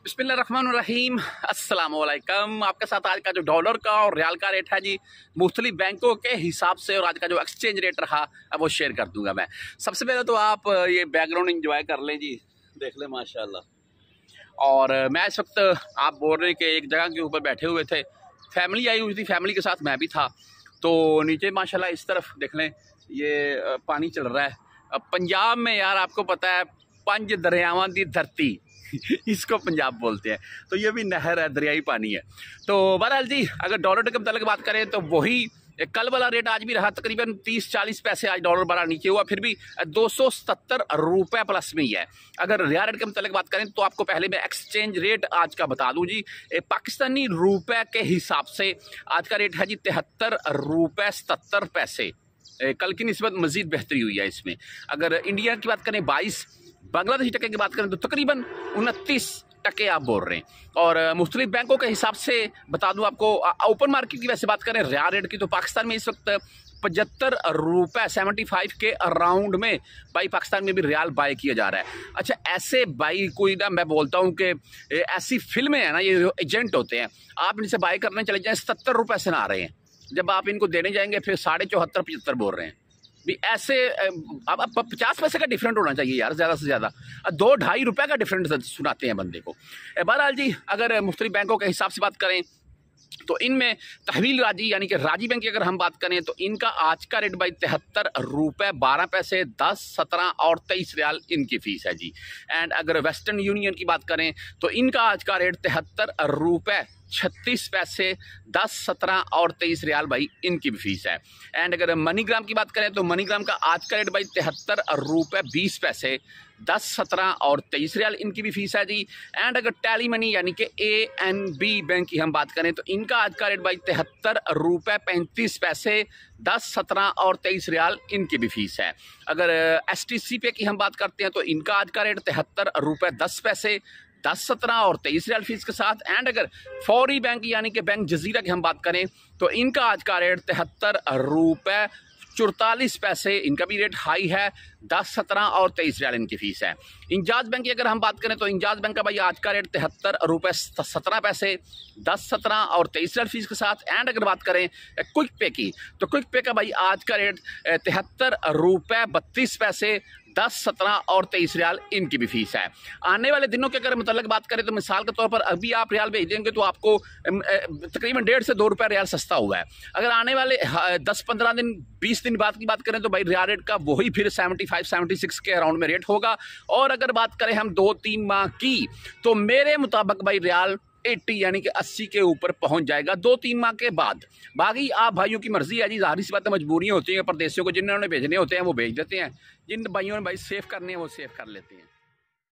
अस्सलाम वालेकुम आपके साथ आज का जो डॉलर का और रियाल का रेट है जी मुख्तलिफ बैंकों के हिसाब से और आज का जो एक्सचेंज रेट रहा अब वो शेयर कर दूंगा मैं सबसे पहले तो आप ये बैकग्राउंड एंजॉय कर लें जी देख लें माशाल्लाह और मैं इस वक्त आप बोल रहे कि एक जगह के ऊपर बैठे हुए थे फैमिली आई हुई थी फैमिली के साथ मैं भी था तो नीचे माशाल्लाह इस तरफ देख लें ये पानी चल रहा है पंजाब में यार आपको पता है पंज दरियावान की धरती इसको पंजाब बोलते हैं तो ये भी नहर है दरियाई पानी है तो बहरहाल जी अगर डॉलर के मतलब बात करें तो वही कल वाला रेट आज भी रहा तकरीबन 30-40 पैसे आज डॉलर बड़ा नीचे हुआ फिर भी दो रुपए प्लस में ही है अगर रिया रेट के मतलब बात करें तो आपको पहले मैं एक्सचेंज रेट आज का बता दूं जी पाकिस्तानी रुपए के हिसाब से आज का रेट है जी तिहत्तर रुपए सतर पैसे कल की नस्बत मज़ीद बेहतरी हुई है इसमें अगर इंडिया की बात करें बाईस बांग्लादेशी टके की बात करें तो तकरीबन उनतीस टके आप बोल रहे हैं और मुख्तलि बैंकों के हिसाब से बता दूं आपको ओपन मार्केट की वैसे बात करें रिया रेट की तो पाकिस्तान में इस वक्त पचहत्तर रुपये सेवेंटी फाइव के अराउंड में भाई पाकिस्तान में भी रियाल बाई किया जा रहा है अच्छा ऐसे बाई कोई ना मैं बोलता हूँ कि ऐसी फिल्में हैं ना ये जो एजेंट होते हैं आप इनसे बाई करने चले जाएँ सत्तर रुपये से ना आ रहे हैं जब आप इनको देने जाएंगे फिर साढ़े चौहत्तर पचहत्तर बोल रहे हैं भी ऐसे अब अब पचास पैसे का डिफरेंट होना चाहिए यार ज़्यादा से ज़्यादा दो ढाई रुपये का डिफरेंट सुनाते हैं बंदे को बहरहाल जी अगर मुख्तलिफ बैंकों के हिसाब से बात करें तो इनमें तहवील राजी यानी कि राजी बैंक की अगर हम बात करें तो इनका आज का रेट भाई तिहत्तर रुपये बारह पैसे दस सत्रह और तेईस रियाल इनकी फ़ीस है जी एंड अगर वेस्टर्न यूनियन की बात करें तो इनका आज का रेट तिहत्तर रुपये छत्तीस पैसे दस सत्रह और तेईस रियाल भाई इनकी भी फीस है एंड अगर मनीग्राम की बात करें तो मनीग्राम का आज का रेट भाई तिहत्तर रुपये बीस पैसे दस सत्रह और तेईस रियाल इनकी भी फीस है जी एंड अगर टैली मनी यानी कि ए एन बी बैंक की हम बात करें तो इनका आज का रेट भाई तिहत्तर रुपये पैंतीस पैसे दस सत्रह और तेईस रियाल इनकी भी फीस है अगर एस टी सी पे की हम बात करते हैं तो इनका आज का रेट तिहत्तर रुपये दस पैसे दस सत्रह और तेईस रियाल फीस के साथ एंड अगर फौरी बैंक यानी कि बैंक जजीरा की हम बात करें तो इनका आज का रेट तिहत्तर रुपये चौतालीस पैसे इनका भी रेट हाई है दस सत्रह और तेईस रियाल इनकी फ़ीस है इंजाज बैंक की अगर हम बात करें तो इंजाज बैंक का भाई आज का रेट तिहत्तर रुपये सत्रह पैसे दस सत्रह और तेईस रियाल फ़ीस के साथ एंड अगर बात करें क्विक पे की तो क्विक पे का भाई आज का रेट तिहत्तर रुपये बत्तीस पैसे दस सत्रह और तेईस रियाल इनकी भी फीस है आने वाले दिनों के अगर मतलब बात करें तो मिसाल के तौर पर अभी आप रियाल भेज देंगे तो आपको तकरीबन डेढ़ से दो रुपये रियाल सस्ता हुआ है अगर आने वाले दस पंद्रह दिन बीस दिन बाद की बात करें तो भाई रियाल रेट का वही फिर सेवेंटी फाइव सेवेंटी सिक्स के अराउंड में रेट होगा और अगर बात करें हम दो तीन माह की तो मेरे मुताबिक भाई रियाल एट्टी यानी कि अस्सी के ऊपर पहुंच जाएगा दो तीन माह के बाद बाकी आप भाइयों की मर्जी है जी जाहिर सी बात है मजबूरियाँ होती हैं परदेशियों को जिन्होंने भेजने होते हैं वो भेज देते हैं जिन भाइयों ने भाई सेफ करने हैं वो सेफ कर लेते हैं